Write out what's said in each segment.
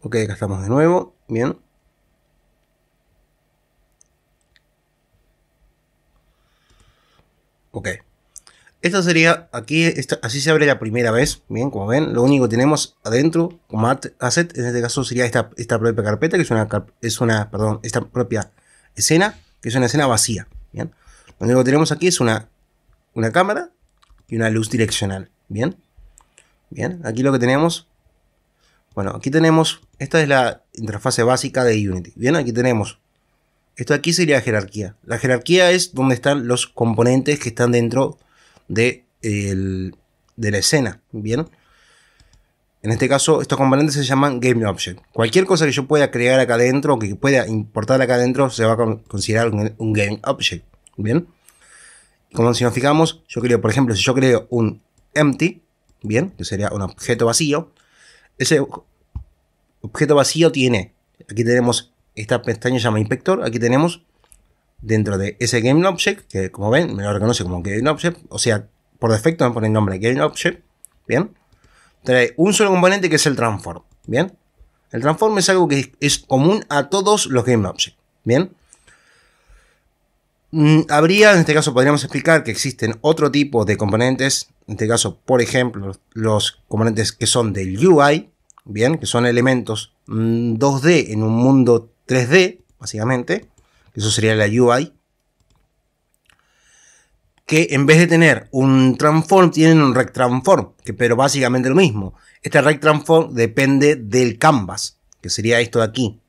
Ok, acá estamos de nuevo. Bien. Ok. Esto sería, aquí, así se abre la primera vez, bien, como ven, lo único que tenemos adentro como asset, en este caso sería esta, esta propia carpeta, que es una, es una, perdón, esta propia escena, que es una escena vacía, bien. Lo único que tenemos aquí es una, una cámara y una luz direccional, bien. Bien, aquí lo que tenemos bueno, aquí tenemos, esta es la interfase básica de Unity. Bien, aquí tenemos, esto de aquí sería jerarquía. La jerarquía es donde están los componentes que están dentro de, de la escena. Bien, en este caso estos componentes se llaman GameObject. Cualquier cosa que yo pueda crear acá adentro que pueda importar acá adentro se va a considerar un, un GameObject. Bien, como si nos fijamos, yo creo, por ejemplo, si yo creo un empty, bien, que sería un objeto vacío, ese Objeto vacío tiene, aquí tenemos esta pestaña se llama inspector, aquí tenemos dentro de ese GameObject, que como ven me lo reconoce como GameObject, o sea, por defecto me pone el nombre game ¿bien? Trae un solo componente que es el transform, ¿bien? El transform es algo que es común a todos los GameObject, ¿bien? Mm, habría, en este caso podríamos explicar que existen otro tipo de componentes, en este caso, por ejemplo, los componentes que son del UI, bien, que son elementos 2D mm, en un mundo 3D, básicamente, eso sería la UI, que en vez de tener un transform, tienen un rectransform. que, pero básicamente lo mismo. Este rectransform depende del canvas, que sería esto de aquí,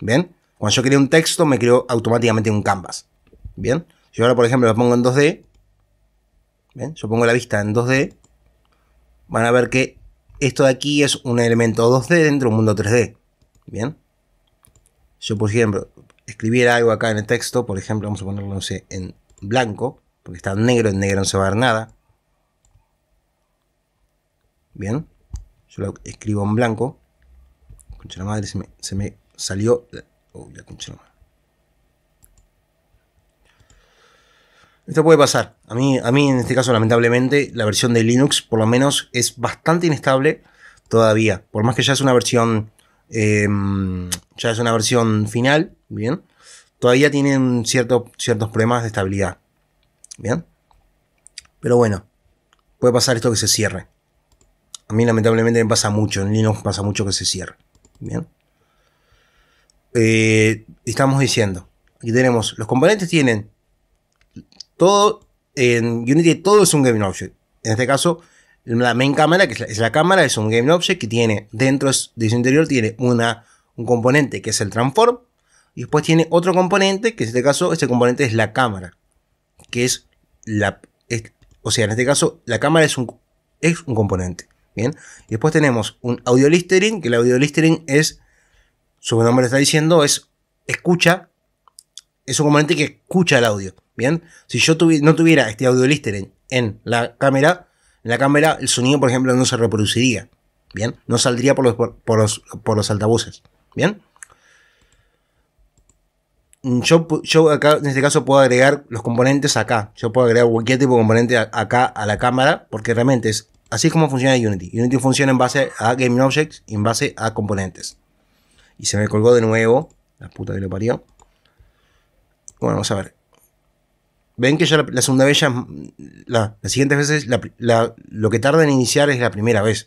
¿bien? Cuando yo creo un texto, me creo automáticamente un canvas, ¿bien? Yo ahora, por ejemplo, lo pongo en 2D, ¿bien? Yo pongo la vista en 2D, van a ver que esto de aquí es un elemento 2D dentro de un mundo 3D. Bien. Yo, por ejemplo, escribiera algo acá en el texto, por ejemplo, vamos a ponerlo no sé, en blanco, porque está en negro, en negro no se va a ver nada. Bien. Yo lo escribo en blanco. Concha la madre, se me, salió. Uy, la concha la madre. Esto puede pasar. A mí, a mí en este caso, lamentablemente, la versión de Linux, por lo menos, es bastante inestable todavía. Por más que ya es una versión, em, ya es una versión final, bien, todavía tienen ciertos problemas de estabilidad, bien. Pero bueno, puede pasar esto que se cierre. A mí lamentablemente me pasa mucho, en Linux pasa mucho que se cierre, bien. Eh, estamos diciendo, aquí tenemos, los componentes tienen todo en Unity, todo es un Game En este caso, la main cámara, que es la, cámara, es un Game Object que tiene dentro de su interior tiene una, un componente que es el transform y después tiene otro componente, que en este caso, este componente es la cámara, que es la, o sea, en este caso, la cámara es un, es un componente, ¿bien? Y después tenemos un audio listering que el audio listering es, su nombre está diciendo, es escucha, es un componente que escucha el audio. ¿Bien? Si yo no tuviera este audio lister en, la cámara, en la cámara el sonido, por ejemplo, no se reproduciría. ¿Bien? No saldría por los, por, los, por altavoces. ¿Bien? Mm, yo, acá en este caso puedo agregar los componentes acá. Yo puedo agregar cualquier tipo de componente acá a la cámara porque realmente es así como funciona Unity. Unity funciona en base a Game y en base a componentes. Y se me colgó de nuevo. La puta que lo parió. Bueno, vamos a ver. Ven que ya la, segunda vez la, las siguientes veces, lo que tarda en iniciar es la primera vez.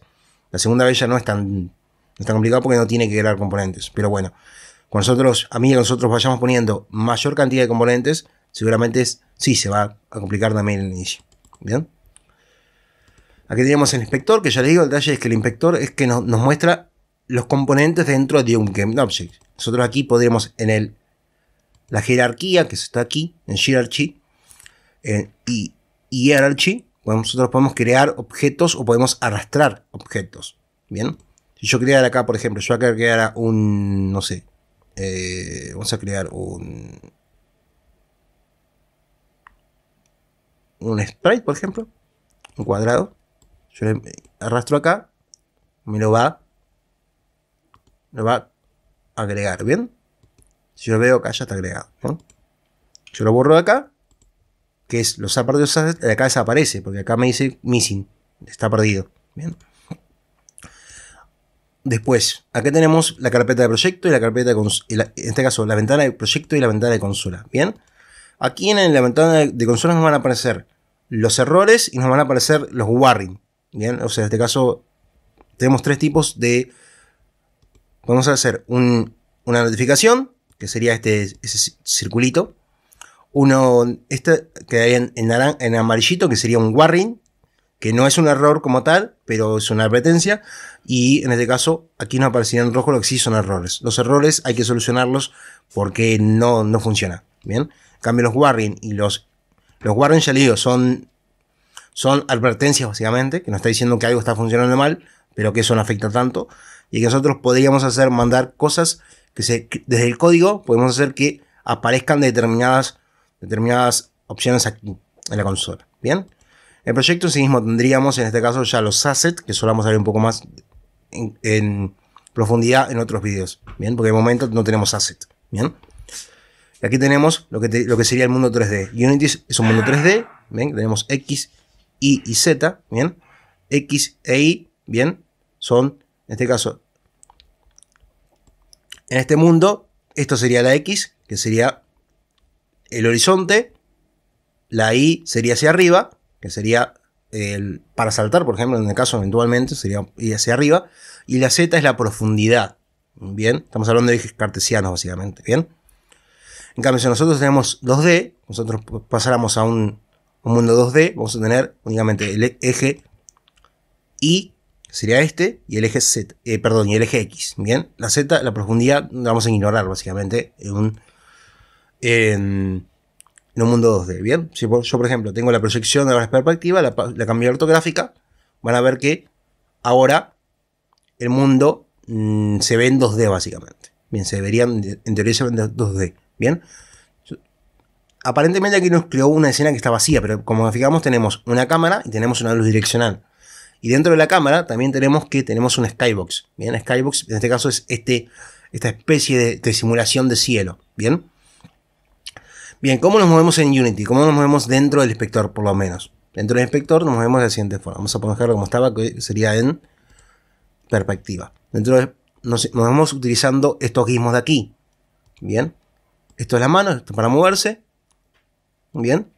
La segunda vez ya no es tan, no complicado porque no tiene que crear componentes. Pero bueno, cuando nosotros, a mí y nosotros vayamos poniendo mayor cantidad de componentes, seguramente sí se va a complicar también el inicio. ¿Bien? Aquí tenemos el inspector, que ya les digo, el detalle es que el inspector es que nos, nos muestra los componentes dentro de un GameObject. Nosotros aquí podríamos en el, la jerarquía, que está aquí, en Hierarchy, en eh, y hierarchy, nosotros podemos crear objetos o podemos arrastrar objetos. Bien, si yo creara acá, por ejemplo, yo acá creara un, no sé, eh, vamos a crear un, un sprite, por ejemplo, un cuadrado. Yo le eh, arrastro acá, me lo va, lo va a agregar, ¿bien? Si yo lo veo acá, ya está agregado. Yo lo borro de acá que es los ha perdido, acá desaparece, porque acá me dice missing, está perdido. Bien. Después, acá tenemos la carpeta de proyecto y la carpeta de consola. En este caso, la ventana de proyecto y la ventana de consola. Bien. Aquí en la ventana de consola nos van a aparecer los errores y nos van a aparecer los warning Bien. O sea, en este caso, tenemos tres tipos de. Vamos a hacer una notificación, que sería este circulito uno, este que hay en, en amarillito, que sería un warning, que no es un error como tal, pero es una advertencia. Y en este caso, aquí nos aparecería en rojo lo que sí son errores. Los errores hay que solucionarlos porque no, no funciona. Bien, en cambio los warning y los, los warning ya les digo, son, son advertencias básicamente, que nos está diciendo que algo está funcionando mal, pero que eso no afecta tanto. Y que nosotros podríamos hacer, mandar cosas que desde el código podemos hacer que aparezcan determinadas determinadas opciones aquí en la consola. Bien. El proyecto en sí mismo tendríamos en este caso ya los assets, que solamos dar un poco más en, profundidad en otros vídeos, Bien, porque de momento no tenemos assets. Bien. aquí tenemos lo que, lo que sería el mundo 3D. Unity es un mundo 3D. Bien, tenemos X, Y y Z. Bien. X e Y. Bien. Son, en este caso, en este mundo, esto sería la X, que sería el horizonte, la I sería hacia arriba, que sería el, para saltar, por ejemplo, en el caso eventualmente sería hacia arriba, y la Z es la profundidad. Bien, estamos hablando de ejes cartesianos básicamente. Bien, en cambio, si nosotros tenemos 2D, nosotros pasáramos a un, mundo 2D, vamos a tener únicamente el e-, eje Y, que sería este, y el eje Z, eh, perdón, y el eje X. Bien, la Z, la profundidad, la vamos a ignorar básicamente en un en, un mundo 2D, ¿bien? Si yo, por ejemplo, tengo la proyección de la perspectiva, la, la cambio ortográfica, van a ver que ahora el mundo mm, se ve en 2D básicamente. Bien, se verían, en teoría se ven en 2D, ¿bien? Aparentemente aquí nos creó una escena que está vacía, pero como nos fijamos tenemos una cámara y tenemos una luz direccional. Y dentro de la cámara también tenemos que tenemos un skybox. Bien, skybox en este caso es este, esta especie de, de simulación de cielo. Bien, Bien, ¿cómo nos movemos en Unity? ¿Cómo nos movemos dentro del inspector, por lo menos? Dentro del inspector nos movemos de la siguiente forma. Vamos a ponerlo como estaba, que sería en perspectiva. Dentro nos, movemos utilizando estos guismos de aquí. Bien. Esto es la mano, esto para moverse. Bien.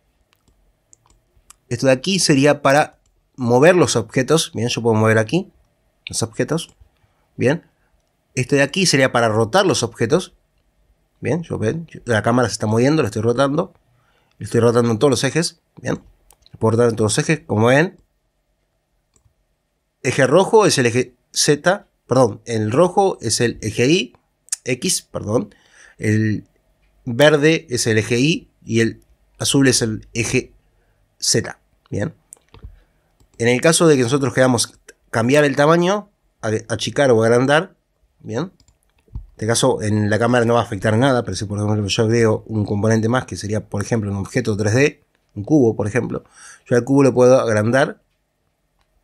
Esto de aquí sería para mover los objetos. Bien, yo puedo mover aquí los objetos. Bien. Esto de aquí sería para rotar los objetos. Bien, yo ven, la cámara se está moviendo, la estoy rotando. La estoy rotando en todos los ejes. Bien, la puedo rotar en todos los ejes, como ven. Eje rojo es el eje Z, perdón, el rojo es el eje Y, X, perdón. El verde es el eje Y y el azul es el eje Z. Bien. En el caso de que nosotros queramos cambiar el tamaño, achicar o agrandar, bien, en este caso, en la cámara no va a afectar nada, pero si por ejemplo yo veo un componente más, que sería por ejemplo un objeto 3D, un cubo por ejemplo, yo al cubo lo puedo agrandar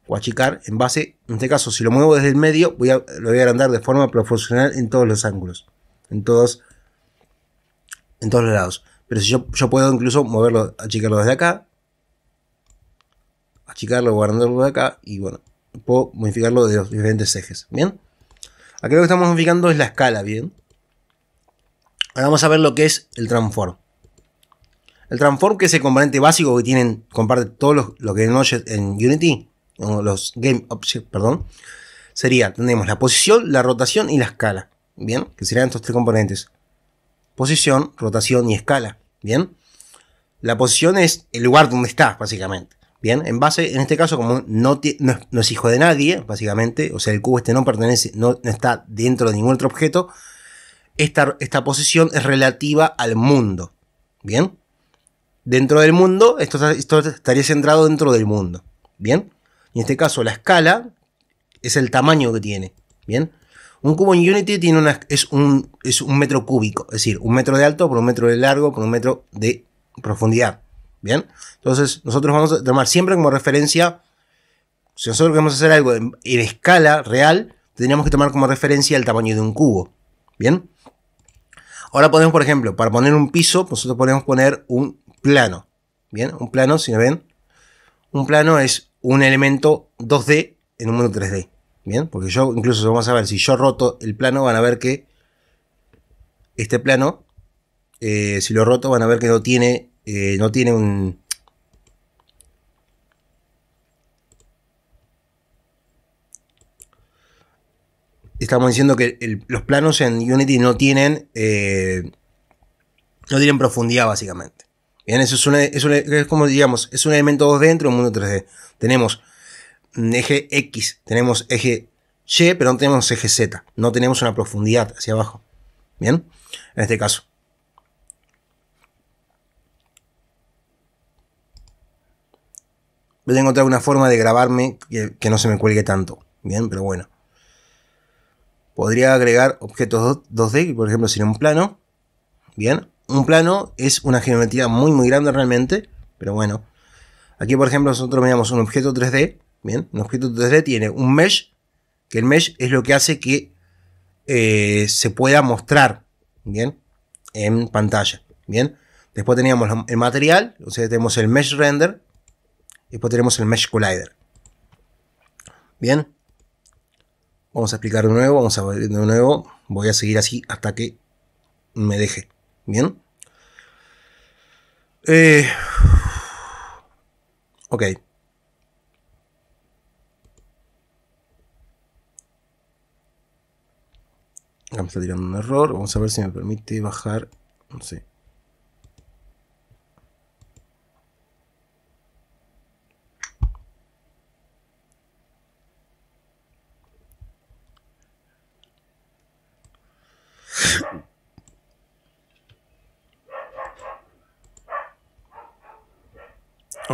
o achicar en base, en este caso, si lo muevo desde el medio, voy a, lo voy a agrandar de forma proporcional en todos los ángulos, en todos, en todos los lados. Pero si yo, yo puedo incluso moverlo, achicarlo desde acá, achicarlo o agrandarlo de acá, y bueno, puedo modificarlo de los diferentes ejes. Bien. Aquí lo que estamos modificando es la escala, ¿bien? Ahora vamos a ver lo que es el transform. El transform, que es el componente básico que tienen, comparte todos los lo que en, en Unity, los Game Objects, perdón, sería, tenemos la posición, la rotación y la escala, ¿bien? Que serían estos tres componentes. Posición, rotación y escala, ¿bien? La posición es el lugar donde está, básicamente. Bien, en base, en este caso, como no, no, es hijo de nadie, básicamente, o sea, el cubo este no pertenece, no, está dentro de ningún otro objeto, esta, esta, posición es relativa al mundo. Bien, dentro del mundo, esto, estaría centrado dentro del mundo. Bien, en este caso, la escala es el tamaño que tiene. Bien, un cubo en Unity tiene una, es, un, es un metro cúbico, es decir, un metro de alto por un metro de largo por un metro de profundidad. ¿Bien? Entonces, nosotros vamos a tomar siempre como referencia, si nosotros queremos hacer algo en, escala real, tendríamos que tomar como referencia el tamaño de un cubo. ¿Bien? Ahora podemos por ejemplo, para poner un piso, nosotros podemos poner un plano. ¿Bien? Un plano, si me ven, un plano es un elemento 2D en un mundo 3D. ¿Bien? Porque yo, incluso vamos a ver, si yo roto el plano, van a ver que este plano, eh, si lo roto, van a ver que no tiene eh, no tiene un... Estamos diciendo que los planos en Unity no tienen... Eh, no tienen profundidad básicamente. Bien, eso es, como digamos, es un elemento 2 dentro de un mundo 3D. Tenemos eje X, tenemos eje Y, pero no tenemos eje Z. No tenemos una profundidad hacia abajo. Bien, en este caso. Voy a encontrar una forma de grabarme que, no se me cuelgue tanto. Bien, pero bueno. Podría agregar objetos 2D, por ejemplo, si no un plano. Bien, un plano es una geometría muy muy grande realmente, pero bueno. Aquí, por ejemplo, nosotros veíamos un objeto 3D. Bien, un objeto 3D tiene un mesh, que el mesh es lo que hace que eh, se pueda mostrar, bien, en pantalla, bien. Después teníamos el material, o sea, tenemos el mesh render, Después tenemos el Mesh Collider. Bien. Vamos a explicar de nuevo, vamos a ver de nuevo. Voy a seguir así hasta que me deje. Bien. Eh, ok. me está tirando un error. Vamos a ver si me permite bajar. No sé.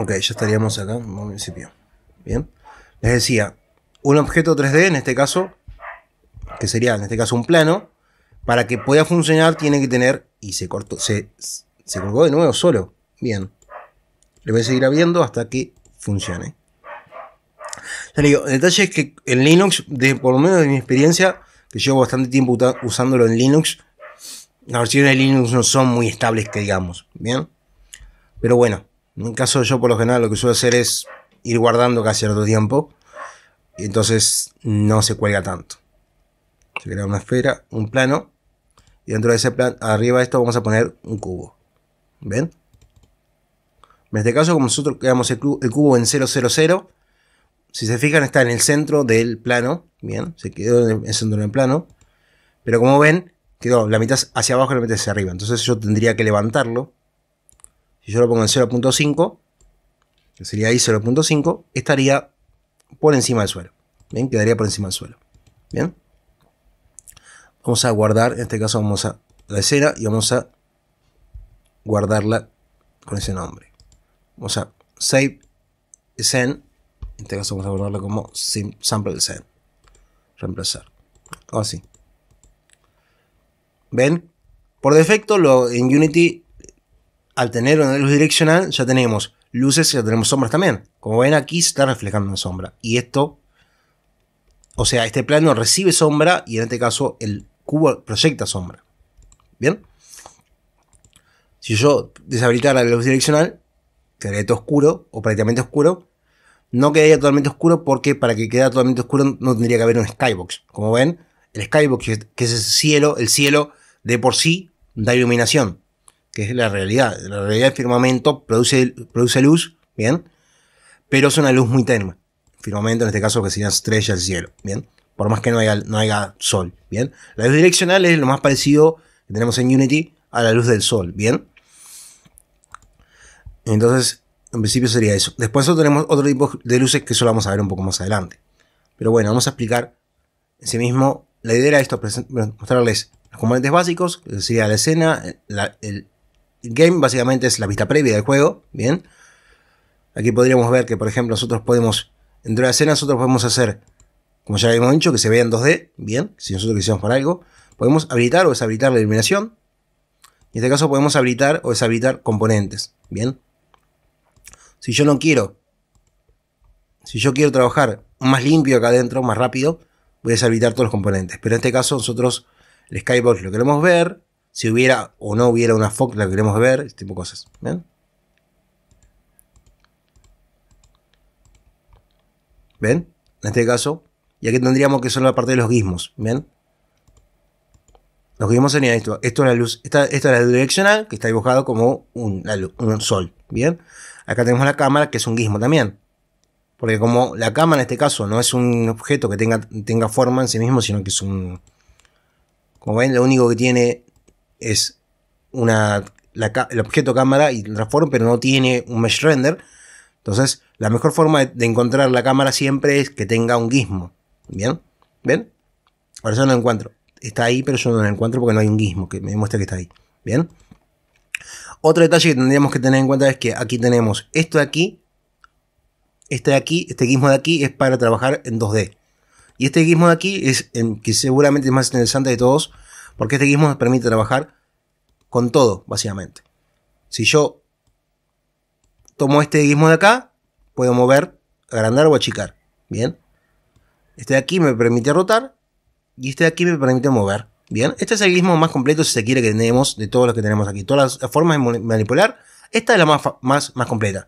Ok, ya estaríamos acá en un Bien. Les decía, un objeto 3D, en este caso, que sería en este caso un plano, para que pueda funcionar tiene que tener, y se cortó, se, se colgó de nuevo solo. Bien. Le voy a seguir abriendo hasta que funcione. el detalle es que en Linux, de, por lo menos de mi experiencia, que llevo bastante tiempo usándolo en Linux, las versiones de Linux no son muy estables, que digamos. Bien. Pero bueno, en el caso yo, por lo general, lo que suelo hacer es ir guardando cada cierto tiempo. Y entonces no se cuelga tanto. Se crea una esfera, un plano. Y dentro de ese plano, arriba de esto vamos a poner un cubo. ¿Ven? En este caso, como nosotros creamos el, el cubo en 000, si se fijan está en el centro del plano. Bien, se quedó en el centro del plano. Pero como ven, quedó la mitad hacia abajo y la mitad hacia arriba. Entonces yo tendría que levantarlo si yo lo pongo en 0.5, que sería ahí 0.5, estaría por encima del suelo. Bien, quedaría por encima del suelo. Bien. Vamos a guardar, en este caso vamos a la escena y vamos a guardarla con ese nombre. Vamos a save scene, en este caso vamos a guardarla como sample scene. Reemplazar. Así. ¿Ven? Por defecto lo, en Unity al tener una luz direccional ya tenemos luces y ya tenemos sombras también. Como ven aquí se está reflejando una sombra. Y esto, o sea, este plano recibe sombra y en este caso el cubo proyecta sombra. ¿Bien? Si yo deshabilitara la luz direccional, quedaría todo oscuro o prácticamente oscuro. No quedaría totalmente oscuro porque para que quedara totalmente oscuro no tendría que haber un skybox. Como ven, el skybox, que es el cielo, el cielo de por sí da iluminación que es la realidad. La realidad del firmamento este produce, produce luz, ¿bien? Pero es una luz muy tenue. Firmamento, en este caso, que sería estrella del cielo, ¿bien? Por más que no haya, no sol, ¿bien? La luz direccional es lo más parecido que tenemos en Unity a la luz del sol, ¿bien? Entonces, en principio sería eso. Después tenemos otro tipo de luces que solo vamos a ver un poco más adelante. Pero bueno, vamos a explicar en sí mismo. La idea era esto, mostrarles los componentes básicos, que sería la escena, el, game básicamente es la vista previa del juego, ¿bien? Aquí podríamos ver que, por ejemplo, nosotros podemos, dentro de la escena, nosotros podemos hacer, como ya habíamos dicho, que se vea en 2D, ¿bien? Si nosotros quisiéramos para algo, podemos habilitar o deshabilitar la iluminación. En este caso podemos habilitar o deshabilitar componentes, ¿bien? Si yo no quiero, si yo quiero trabajar más limpio acá adentro, más rápido, voy a deshabilitar todos los componentes. Pero en este caso nosotros, el skybox lo queremos ver, si hubiera o no hubiera una FOC, la queremos ver, este tipo de cosas. ¿Ven? ¿Ven? En este caso. Y aquí tendríamos que son la parte de los guismos. ¿Ven? Los guismos serían esto. Esto es la luz. Esta, es la direccional, que está dibujado como un, un sol. ¿Bien? Acá tenemos la cámara, que es un guismo también. Porque como la cámara en este caso no es un objeto que tenga, tenga forma en sí mismo, sino que es un... Como ven, lo único que tiene es una, el objeto cámara y transform, pero no tiene un mesh render. Entonces, la mejor forma de, encontrar la cámara siempre es que tenga un gizmo. ¿Bien? ¿Ven? Ahora eso no lo encuentro. Está ahí, pero yo no lo encuentro porque no hay un gizmo que me muestre que está ahí. ¿Bien? Otro detalle que tendríamos que tener en cuenta es que aquí tenemos esto de aquí, este de aquí, este gizmo de aquí es para trabajar en 2D. Y este gizmo de aquí es en, que seguramente es más interesante de todos porque este guismo nos permite trabajar con todo, básicamente. Si yo tomo este guismo de acá, puedo mover, agrandar o achicar. Bien. Este de aquí me permite rotar y este de aquí me permite mover. Bien. Este es el guismo más completo, si se quiere, que tenemos de todos los que tenemos aquí. Todas las formas de manipular. Esta es la más, más, más completa.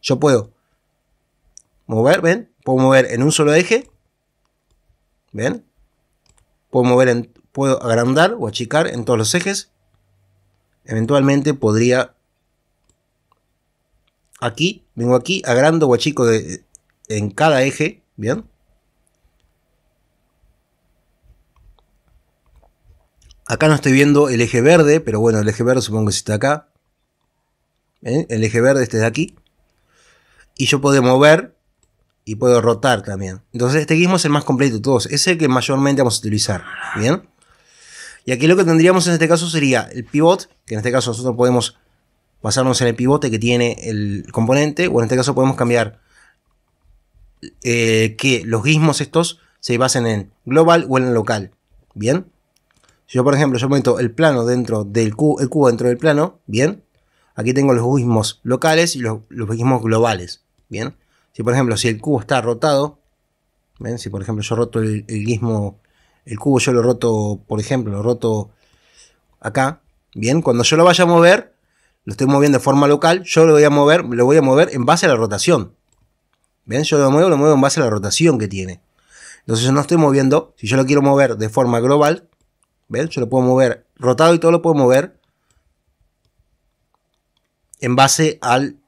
Yo puedo mover, ¿ven? Puedo mover en un solo eje. ¿Ven? Puedo mover en puedo agrandar o achicar en todos los ejes. Eventualmente podría aquí, vengo aquí, agrando o achico de, en cada eje, ¿bien? Acá no estoy viendo el eje verde, pero bueno, el eje verde supongo que está acá. El eje verde este de aquí. Y yo puedo mover y puedo rotar también. Entonces este guismo es el más completo de todos. Es el que mayormente vamos a utilizar. ¿Bien? Y aquí lo que tendríamos en este caso sería el pivot, que en este caso nosotros podemos basarnos en el pivote que tiene el componente, o en este caso podemos cambiar eh, que los guismos estos se basen en global o en local. Bien. Si yo, por ejemplo, yo meto el plano dentro del cubo, el cubo dentro del plano, bien. Aquí tengo los guismos locales y los, los guismos globales. Bien. Si, por ejemplo, si el cubo está rotado, ¿ven? si por ejemplo yo roto el, el guismo el cubo yo lo roto, por ejemplo, lo roto acá. Bien, cuando yo lo vaya a mover, lo estoy moviendo de forma local, yo lo voy a mover, lo voy a mover en base a la rotación. ¿Ven? Yo lo muevo, lo muevo en base a la rotación que tiene. Entonces yo no estoy moviendo, si yo lo quiero mover de forma global, ¿ven? Yo lo puedo mover rotado y todo lo puedo mover en base al,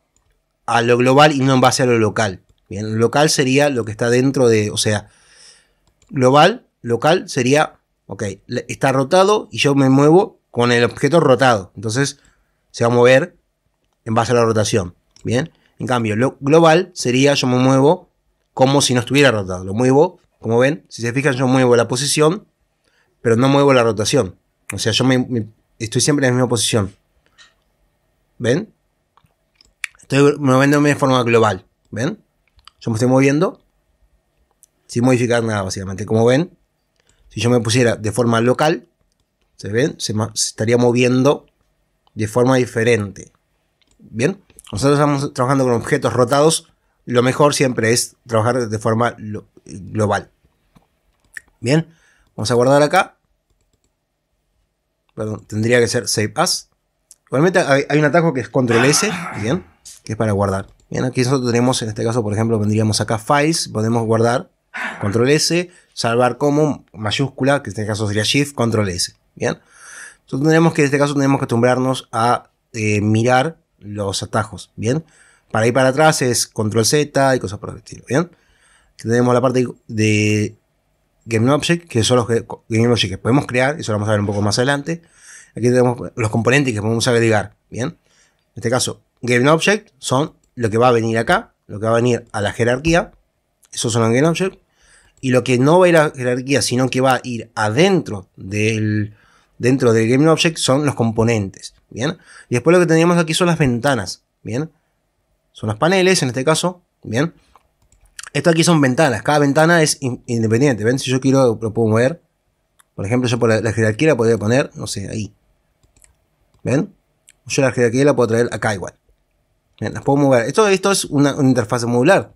a lo global y no en base a lo local. Bien, lo local sería lo que está dentro de, o sea, global local sería, ok, está rotado y yo me muevo con el objeto rotado. Entonces se va a mover en base a la rotación. Bien. En cambio, lo global sería yo me muevo como si no estuviera rotado. Lo muevo, como ven, si se fijan, yo muevo la posición, pero no muevo la rotación. O sea, yo me, estoy siempre en la misma posición. ¿Ven? Estoy moviéndome de forma global. ¿Ven? Yo me estoy moviendo sin modificar nada, básicamente. Como ven, si yo me pusiera de forma local, ¿se ven? Se, estaría moviendo de forma diferente. ¿Bien? Nosotros estamos trabajando con objetos rotados. Lo mejor siempre es trabajar de forma global. Bien, vamos a guardar acá. Perdón, tendría que ser Save As. Igualmente hay, un atajo que es Control S, bien, que es para guardar. Bien, aquí nosotros tenemos, en este caso, por ejemplo, vendríamos acá Files, podemos guardar Control S, salvar como mayúscula, que en este caso sería Shift, Control S. Bien. Entonces tenemos que en este caso tenemos que acostumbrarnos a eh, mirar los atajos. Bien. Para ir para atrás es Control Z y cosas por el estilo. Bien. Aquí tenemos la parte de GameObject, que son los que, GameObject que podemos crear, eso lo vamos a ver un poco más adelante. Aquí tenemos los componentes que podemos agregar. Bien. En este caso, GameObject son lo que va a venir acá, lo que va a venir a la jerarquía. Esos son los GameObject y lo que no va a ir a jerarquía, sino que va a ir adentro del, dentro del Game Object son los componentes, ¿bien? Y después lo que teníamos aquí son las ventanas, ¿bien? Son los paneles, en este caso, ¿bien? Esto aquí son ventanas, cada ventana es independiente, ¿ven? Si yo quiero, lo puedo mover. Por ejemplo, yo por la, jerarquía la podría poner, no sé, ahí. ¿Ven? Yo la jerarquía la puedo traer acá igual. ¿Ven? Las puedo mover. Esto, es una, una interfaz modular.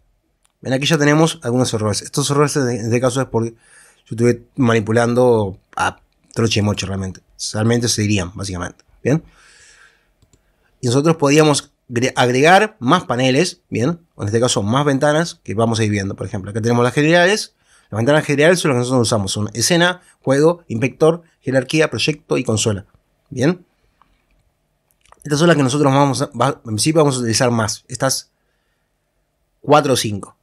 Bien, aquí ya tenemos algunos errores. Estos errores en este caso es porque yo estuve manipulando a troche y moche realmente. Realmente se dirían, básicamente. Bien. Y nosotros podíamos agregar más paneles, bien, en este caso más ventanas que vamos a ir viendo. Por ejemplo, acá tenemos las generales. Las ventanas generales son las que nosotros usamos. Son escena, juego, inspector, jerarquía, proyecto y consola. Bien. Estas son las que nosotros vamos a, en principio vamos a utilizar más. Estas 4 o cinco.